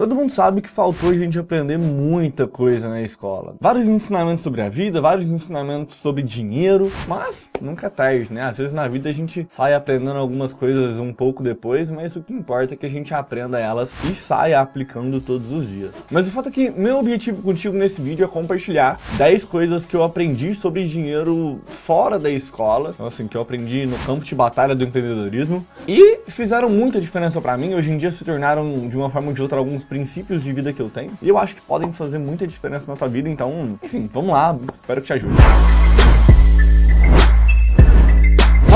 Todo mundo sabe que faltou a gente aprender muita coisa na escola. Vários ensinamentos sobre a vida, vários ensinamentos sobre dinheiro, mas nunca é tarde, né? Às vezes na vida a gente sai aprendendo algumas coisas um pouco depois, mas o que importa é que a gente aprenda elas e saia aplicando todos os dias. Mas o fato é que meu objetivo contigo nesse vídeo é compartilhar 10 coisas que eu aprendi sobre dinheiro fora da escola, então, assim, que eu aprendi no campo de batalha do empreendedorismo, e fizeram muita diferença para mim. Hoje em dia se tornaram, de uma forma ou de outra, alguns princípios de vida que eu tenho. E eu acho que podem fazer muita diferença na tua vida. Então, enfim, vamos lá. Espero que te ajude.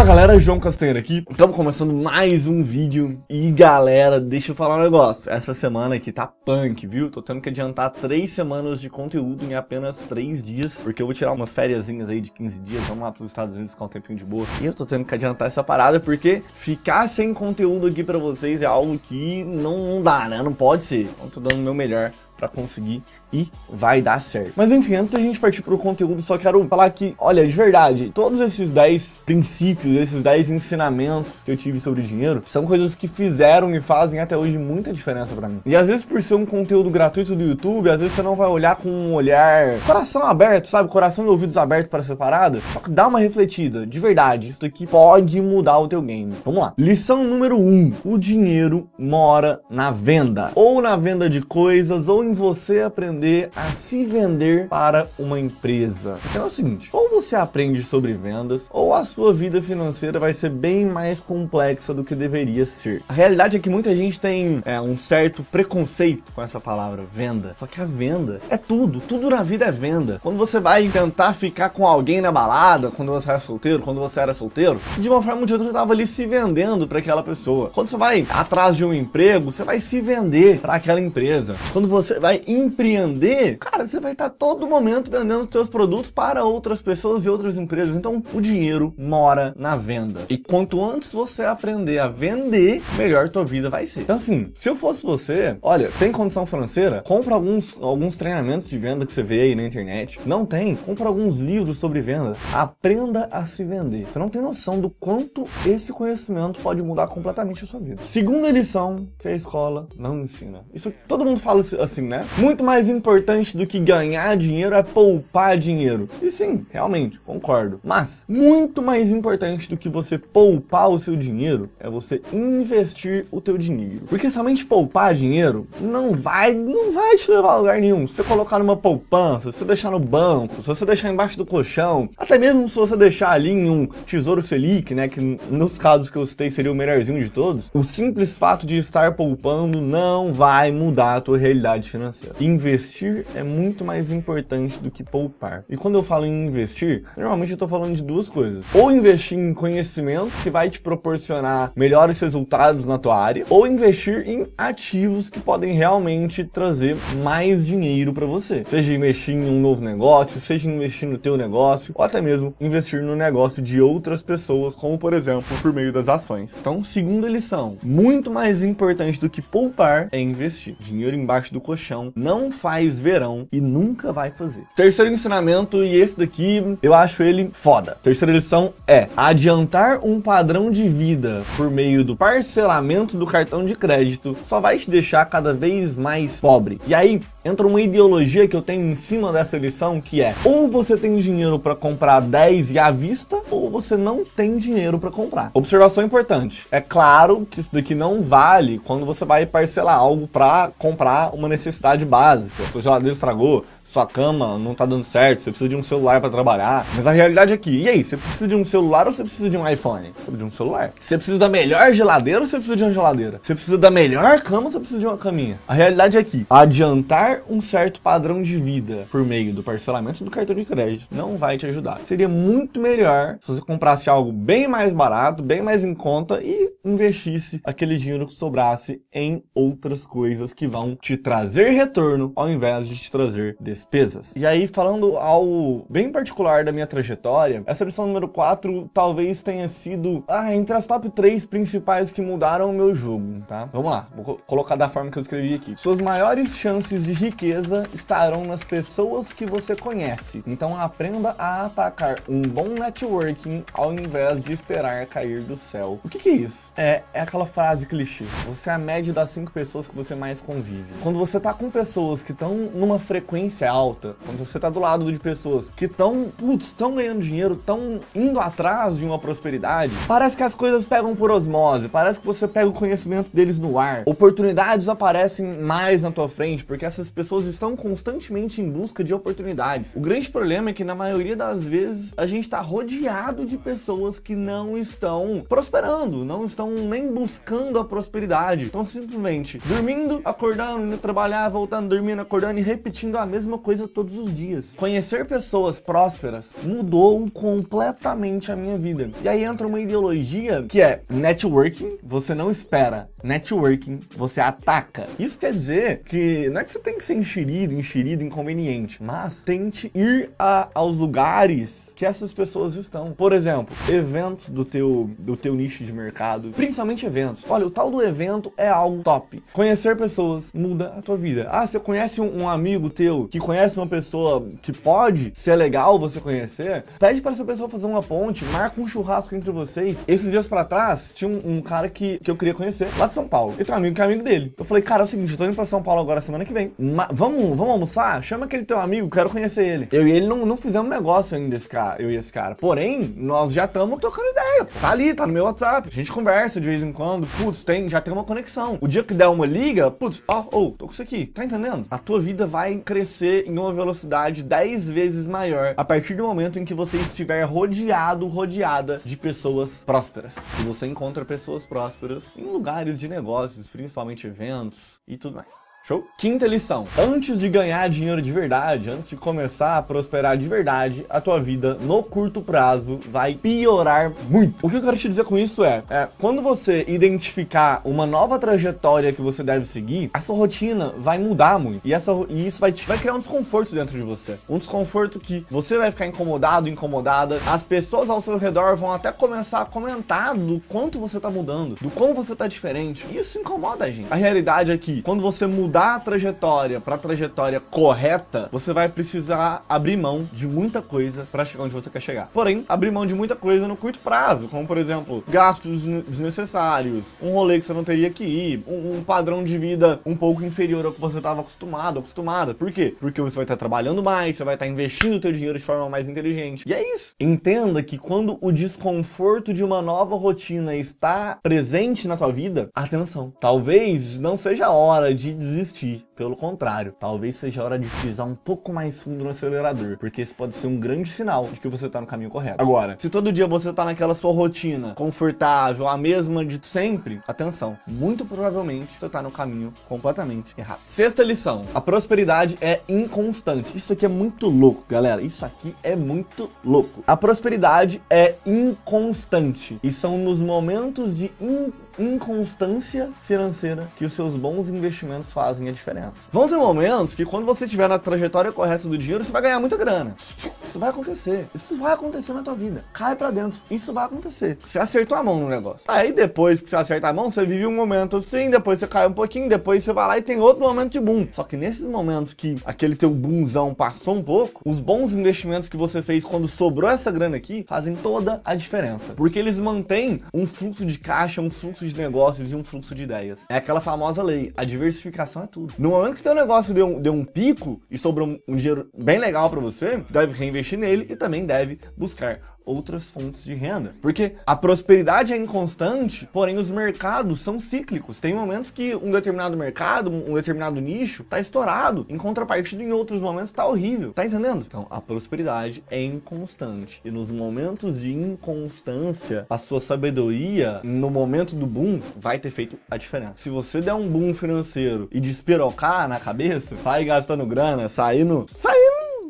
Fala galera, João Castanheira aqui. Estamos começando mais um vídeo. E galera, deixa eu falar um negócio. Essa semana aqui tá punk, viu? Tô tendo que adiantar três semanas de conteúdo em apenas três dias. Porque eu vou tirar umas fériasinhas aí de 15 dias. Vamos lá pros Estados Unidos ficar um tempinho de boa. E eu tô tendo que adiantar essa parada porque ficar sem conteúdo aqui pra vocês é algo que não, não dá, né? Não pode ser. Então tô dando o meu melhor para conseguir e vai dar certo. Mas enfim, antes da gente partir pro conteúdo, só quero falar que, olha, de verdade, todos esses 10 princípios, esses 10 ensinamentos que eu tive sobre dinheiro, são coisas que fizeram e fazem até hoje muita diferença para mim. E às vezes por ser um conteúdo gratuito do YouTube, às vezes você não vai olhar com um olhar coração aberto, sabe? Coração e ouvidos abertos para separado. Só que dá uma refletida, de verdade, isso daqui pode mudar o teu game. Vamos lá. Lição número 1. Um, o dinheiro mora na venda. Ou na venda de coisas, ou você aprender a se vender para uma empresa. Então é o seguinte, ou você aprende sobre vendas, ou a sua vida financeira vai ser bem mais complexa do que deveria ser. A realidade é que muita gente tem é, um certo preconceito com essa palavra, venda. Só que a venda é tudo, tudo na vida é venda. Quando você vai tentar ficar com alguém na balada, quando você era solteiro, quando você era solteiro, de uma forma ou de outra você estava ali se vendendo para aquela pessoa. Quando você vai atrás de um emprego, você vai se vender para aquela empresa. Quando você vai empreender, cara, você vai estar todo momento vendendo seus produtos para outras pessoas e outras empresas. Então, o dinheiro mora na venda. E quanto antes você aprender a vender, melhor tua vida vai ser. Então, assim, se eu fosse você, olha, tem condição financeira? Compra alguns, alguns treinamentos de venda que você vê aí na internet. Não tem? Compra alguns livros sobre venda. Aprenda a se vender. Você não tem noção do quanto esse conhecimento pode mudar completamente a sua vida. Segunda lição que a escola não ensina. Isso todo mundo fala assim, né? Muito mais importante do que ganhar dinheiro é poupar dinheiro. E sim, realmente, concordo. Mas muito mais importante do que você poupar o seu dinheiro é você investir o teu dinheiro. Porque somente poupar dinheiro não vai, não vai te levar a lugar nenhum. Se você colocar numa poupança, se você deixar no banco, se você deixar embaixo do colchão, até mesmo se você deixar ali em um tesouro Selic, né, que nos casos que eu citei seria o melhorzinho de todos, o simples fato de estar poupando não vai mudar a tua realidade financeiro. Investir é muito mais importante do que poupar. E quando eu falo em investir, normalmente eu estou falando de duas coisas. Ou investir em conhecimento, que vai te proporcionar melhores resultados na tua área, ou investir em ativos que podem realmente trazer mais dinheiro para você. Seja investir em um novo negócio, seja investir no teu negócio, ou até mesmo investir no negócio de outras pessoas, como por exemplo, por meio das ações. Então, segunda lição, muito mais importante do que poupar é investir. Dinheiro embaixo do colchão chão, não faz verão e nunca vai fazer. Terceiro ensinamento, e esse daqui eu acho ele foda. Terceira lição é adiantar um padrão de vida por meio do parcelamento do cartão de crédito só vai te deixar cada vez mais pobre. E aí, entra uma ideologia que eu tenho em cima dessa lição que é: ou você tem dinheiro para comprar 10 e à vista, ou você não tem dinheiro para comprar. Observação importante: é claro que isso daqui não vale quando você vai parcelar algo para comprar uma necessidade básica. Sua geladeira estragou, sua cama não tá dando certo, você precisa de um celular para trabalhar. Mas a realidade é que, e aí, você precisa de um celular ou você precisa de um iPhone? Você precisa de um celular. Você precisa da melhor geladeira ou você precisa de uma geladeira? Você precisa da melhor cama ou você precisa de uma caminha? A realidade é que adiantar um certo padrão de vida por meio do parcelamento do cartão de crédito não vai te ajudar. Seria muito melhor se você comprasse algo bem mais barato, bem mais em conta e investisse aquele dinheiro que sobrasse em outras coisas que vão te trazer retorno ao invés de te trazer desse despesas. E aí, falando ao bem particular da minha trajetória, essa lição número 4 talvez tenha sido ah, entre as top 3 principais que mudaram o meu jogo, tá? Vamos lá, vou colocar da forma que eu escrevi aqui. Suas maiores chances de riqueza estarão nas pessoas que você conhece. Então aprenda a atacar um bom networking ao invés de esperar cair do céu. O que, que é isso? É, é aquela frase clichê. Você é a média das cinco pessoas que você mais convive. Quando você tá com pessoas que estão numa frequência alta, quando você tá do lado de pessoas que estão, putz, estão ganhando dinheiro, estão indo atrás de uma prosperidade, parece que as coisas pegam por osmose, parece que você pega o conhecimento deles no ar. Oportunidades aparecem mais na tua frente, porque essas pessoas estão constantemente em busca de oportunidades. O grande problema é que na maioria das vezes a gente tá rodeado de pessoas que não estão prosperando, não estão nem buscando a prosperidade, estão simplesmente dormindo, acordando, indo trabalhar, voltando, dormindo, acordando e repetindo a mesma coisa todos os dias. Conhecer pessoas prósperas mudou completamente a minha vida. E aí entra uma ideologia que é networking, você não espera. Networking, você ataca. Isso quer dizer que não é que você tem que ser enxerido, enxerido, inconveniente, mas tente ir a, aos lugares que essas pessoas estão. Por exemplo, eventos do teu, do teu nicho de mercado, principalmente eventos. Olha, o tal do evento é algo top. Conhecer pessoas muda a tua vida. Ah, você conhece um, um amigo teu que conhece uma pessoa que pode ser legal você conhecer, pede para essa pessoa fazer uma ponte, marca um churrasco entre vocês. Esses dias para trás, tinha um, um, cara que, que eu queria conhecer, lá de São Paulo. E tem um amigo que é amigo dele. Eu falei, cara, é o seguinte, eu tô indo pra São Paulo agora semana que vem. Ma vamos, vamos almoçar? Chama aquele teu amigo, quero conhecer ele. Eu e ele não, não fizemos negócio ainda, esse cara, eu e esse cara. Porém, nós já estamos trocando ideia. Tá ali, tá no meu WhatsApp. A gente conversa de vez em quando. Putz, tem, já tem uma conexão. O dia que der uma liga, putz, ó, oh, oh, tô com isso aqui. Tá entendendo? A tua vida vai crescer em uma velocidade 10 vezes maior a partir do momento em que você estiver rodeado, rodeada de pessoas prósperas. E você encontra pessoas prósperas em lugares de negócios, principalmente eventos e tudo mais. Show? Quinta lição. Antes de ganhar dinheiro de verdade, antes de começar a prosperar de verdade, a tua vida no curto prazo vai piorar muito. O que eu quero te dizer com isso é, é quando você identificar uma nova trajetória que você deve seguir, a sua rotina vai mudar muito. E, essa, e isso vai, te, vai criar um desconforto dentro de você. Um desconforto que você vai ficar incomodado, incomodada. As pessoas ao seu redor vão até começar a comentar do quanto você tá mudando, do como você tá diferente. E isso incomoda a gente. A realidade é que quando você muda mudar a trajetória para a trajetória correta, você vai precisar abrir mão de muita coisa para chegar onde você quer chegar. Porém, abrir mão de muita coisa no curto prazo, como por exemplo, gastos desnecessários, um rolê que você não teria que ir, um, um padrão de vida um pouco inferior ao que você estava acostumado, acostumada. Por quê? Porque você vai estar tá trabalhando mais, você vai estar tá investindo o seu dinheiro de forma mais inteligente. E é isso. Entenda que quando o desconforto de uma nova rotina está presente na sua vida, atenção. Talvez não seja a hora de desistir desistir. Pelo contrário, talvez seja hora de pisar um pouco mais fundo no acelerador, porque isso pode ser um grande sinal de que você está no caminho correto. Agora, se todo dia você está naquela sua rotina confortável, a mesma de sempre, atenção, muito provavelmente você está no caminho completamente errado. Sexta lição: a prosperidade é inconstante. Isso aqui é muito louco, galera. Isso aqui é muito louco. A prosperidade é inconstante e são nos momentos de in inconstância financeira que os seus bons investimentos fazem a diferença. Vão ter momentos que quando você estiver na trajetória correta do dinheiro, você vai ganhar muita grana. Isso vai acontecer. Isso vai acontecer na tua vida. Cai para dentro. Isso vai acontecer. Você acertou a mão no negócio. Aí depois que você acerta a mão, você vive um momento assim, depois você cai um pouquinho, depois você vai lá e tem outro momento de boom. Só que nesses momentos que aquele teu boomzão passou um pouco, os bons investimentos que você fez quando sobrou essa grana aqui fazem toda a diferença. Porque eles mantêm um fluxo de caixa, um fluxo de de negócios e um fluxo de ideias. É aquela famosa lei, a diversificação é tudo. No momento que teu negócio deu um, deu um pico e sobrou um, um dinheiro bem legal para você, você deve reinvestir nele e também deve buscar outras fontes de renda. Porque a prosperidade é inconstante, porém os mercados são cíclicos. Tem momentos que um determinado mercado, um determinado nicho, está estourado. Em contrapartida, em outros momentos, está horrível. Tá entendendo? Então, a prosperidade é inconstante. E nos momentos de inconstância, a sua sabedoria, no momento do boom, vai ter feito a diferença. Se você der um boom financeiro e despirocar na cabeça, sai gastando grana, saindo. saindo.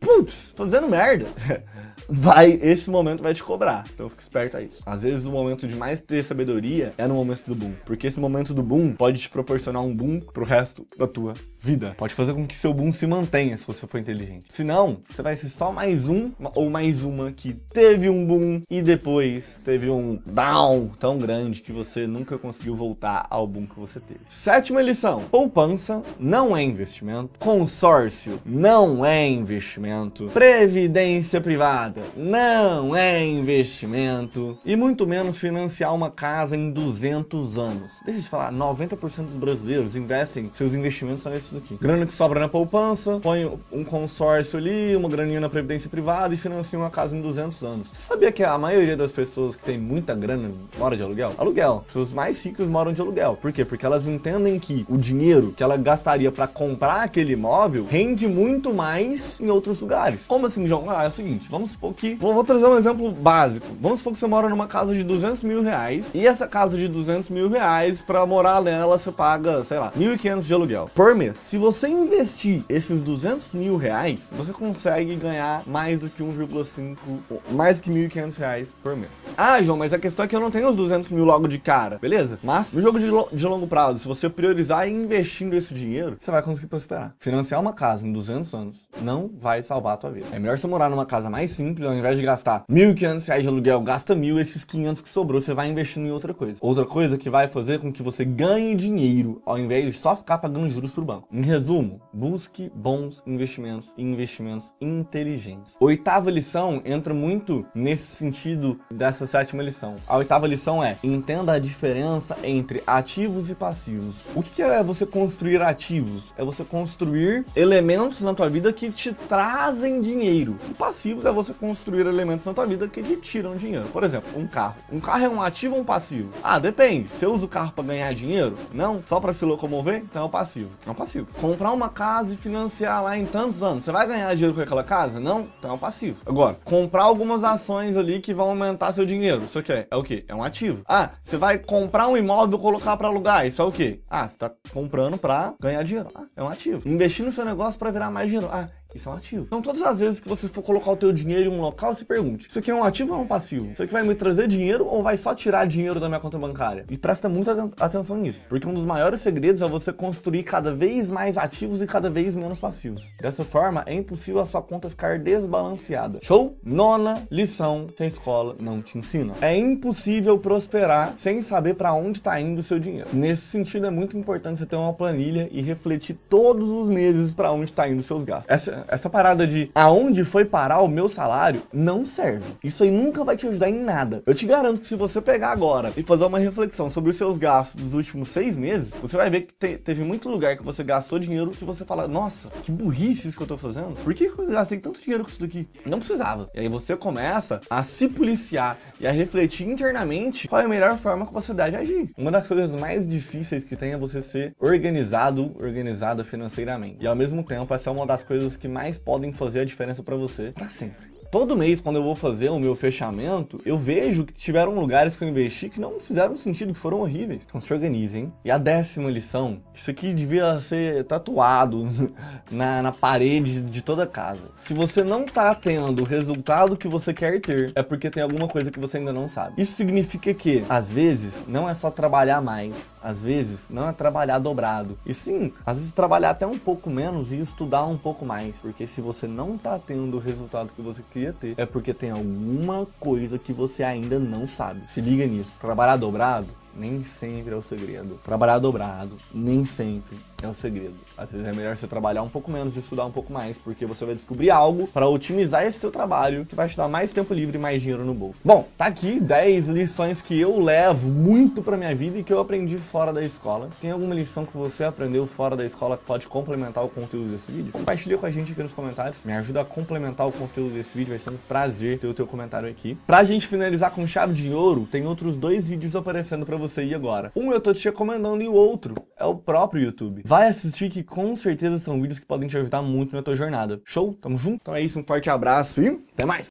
Putz, fazendo merda. vai, esse momento vai te cobrar. Então fique esperto a isso. Às vezes o momento de mais ter sabedoria é no momento do boom. Porque esse momento do boom pode te proporcionar um boom pro resto da tua vida. Pode fazer com que seu boom se mantenha se você for inteligente. Se não, você vai ser só mais um ou mais uma que teve um boom e depois teve um down tão grande que você nunca conseguiu voltar ao boom que você teve. Sétima lição: poupança não é investimento, consórcio não é investimento, previdência privada não é investimento e muito menos financiar uma casa em 200 anos. Deixa eu te falar, 90% dos brasileiros investem seus investimentos nesses aqui. Grana que sobra na poupança, põe um consórcio ali, uma graninha na previdência privada e financia uma casa em 200 anos. Você sabia que a maioria das pessoas que tem muita grana mora de aluguel? Aluguel. As pessoas mais ricas moram de aluguel. Por quê? Porque elas entendem que o dinheiro que ela gastaria para comprar aquele imóvel rende muito mais em outros lugares. Como assim, João? Ah, é o seguinte, vamos supor que... Vou, vou trazer um exemplo básico. Vamos supor que você mora numa casa de 200 mil reais e essa casa de 200 mil reais, para morar nela, você paga, sei lá, 1.500 de aluguel por mês se você investir esses 200 mil reais, você consegue ganhar mais do que 1,5, mais que 1.500 reais por mês. Ah, João, mas a questão é que eu não tenho os 200 mil logo de cara, beleza? Mas no jogo de, lo de longo prazo, se você priorizar investindo esse dinheiro, você vai conseguir prosperar. Financiar uma casa em 200 anos não vai salvar a tua vida. É melhor você morar numa casa mais simples, ao invés de gastar 1.500 reais de aluguel, gasta mil, esses 500 que sobrou você vai investindo em outra coisa. Outra coisa que vai fazer com que você ganhe dinheiro, ao invés de só ficar pagando juros pro banco. Em resumo, busque bons investimentos e investimentos inteligentes. Oitava lição entra muito nesse sentido dessa sétima lição. A oitava lição é: entenda a diferença entre ativos e passivos. O que é você construir ativos? É você construir elementos na tua vida que te trazem dinheiro. E passivos é você construir elementos na tua vida que te tiram dinheiro. Por exemplo, um carro. Um carro é um ativo ou um passivo? Ah, depende. Você usa o carro para ganhar dinheiro? Não. Só para se locomover? Então é o passivo. É um passivo passivo. Comprar uma casa e financiar lá em tantos anos, você vai ganhar dinheiro com aquela casa? Não, então é um passivo. Agora, comprar algumas ações ali que vão aumentar seu dinheiro, isso aqui é, é o que? É um ativo. Ah, você vai comprar um imóvel e colocar para alugar, isso é o que? Ah, você tá comprando para ganhar dinheiro. Ah, é um ativo. Investir no seu negócio para virar mais dinheiro. Ah, porque isso é um ativo. Então todas as vezes que você for colocar o teu dinheiro em um local, se pergunte, isso aqui é um ativo ou é um passivo? Isso aqui vai me trazer dinheiro ou vai só tirar dinheiro da minha conta bancária? E presta muita atenção nisso, porque um dos maiores segredos é você construir cada vez mais ativos e cada vez menos passivos. Dessa forma, é impossível a sua conta ficar desbalanceada. Show? Nona lição que a escola não te ensina. É impossível prosperar sem saber para onde está indo o seu dinheiro. Nesse sentido, é muito importante você ter uma planilha e refletir todos os meses para onde está indo os seus gastos. Essa é essa parada de aonde foi parar o meu salário não serve. Isso aí nunca vai te ajudar em nada. Eu te garanto que se você pegar agora e fazer uma reflexão sobre os seus gastos dos últimos seis meses, você vai ver que te teve muito lugar que você gastou dinheiro que você fala, nossa, que burrice isso que eu tô fazendo. Por que eu gastei tanto dinheiro com isso daqui? Não precisava. E aí você começa a se policiar e a refletir internamente qual é a melhor forma que você deve agir. Uma das coisas mais difíceis que tem é você ser organizado, organizada financeiramente. E ao mesmo tempo, essa é uma das coisas que mais podem fazer a diferença para você para sempre. Todo mês, quando eu vou fazer o meu fechamento, eu vejo que tiveram lugares que eu investi que não fizeram sentido, que foram horríveis. Então se organizem. E a décima lição, isso aqui devia ser tatuado na, na parede de toda casa. Se você não está tendo o resultado que você quer ter, é porque tem alguma coisa que você ainda não sabe. Isso significa que, às vezes, não é só trabalhar mais, às vezes, não é trabalhar dobrado. E sim, às vezes trabalhar até um pouco menos e estudar um pouco mais. Porque se você não tá tendo o resultado que você queria ter, é porque tem alguma coisa que você ainda não sabe. Se liga nisso. Trabalhar dobrado nem sempre é o segredo. Trabalhar dobrado, nem sempre é o segredo. Às vezes é melhor você trabalhar um pouco menos e estudar um pouco mais, porque você vai descobrir algo para otimizar esse seu trabalho, que vai te dar mais tempo livre e mais dinheiro no bolso. Bom, tá aqui 10 lições que eu levo muito para minha vida e que eu aprendi fora da escola. Tem alguma lição que você aprendeu fora da escola que pode complementar o conteúdo desse vídeo? Compartilha com a gente aqui nos comentários. Me ajuda a complementar o conteúdo desse vídeo, vai ser um prazer ter o teu comentário aqui. Pra gente finalizar com chave de ouro, tem outros dois vídeos aparecendo para você você ir agora. Um eu tô te recomendando e o outro é o próprio YouTube. Vai assistir que com certeza são vídeos que podem te ajudar muito na tua jornada. Show? Tamo junto? Então é isso, um forte abraço e até mais!